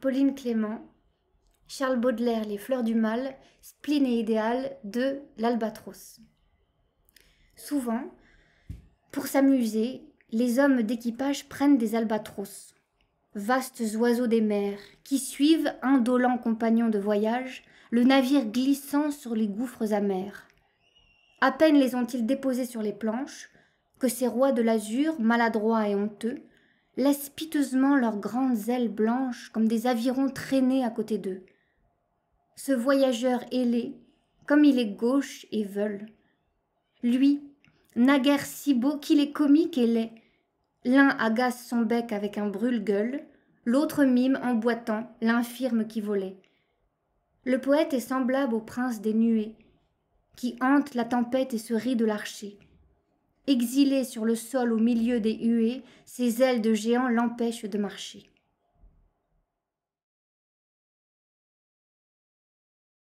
Pauline Clément, Charles Baudelaire, Les Fleurs du Mal, Spleen et Idéal de l'Albatros. Souvent, pour s'amuser, les hommes d'équipage prennent des albatros, vastes oiseaux des mers, qui suivent, indolents compagnons de voyage, le navire glissant sur les gouffres amers. À peine les ont-ils déposés sur les planches, que ces rois de l'azur, maladroits et honteux, laissent piteusement leurs grandes ailes blanches comme des avirons traînés à côté d'eux. Ce voyageur ailé, comme il est gauche et veule. Lui, naguère si beau qu'il est comique et laid. L'un agace son bec avec un brûle-gueule, l'autre mime en boitant l'infirme qui volait. Le poète est semblable au prince des nuées, qui hante la tempête et se rit de l'archer. Exilé sur le sol au milieu des huées, ses ailes de géant l'empêchent de marcher.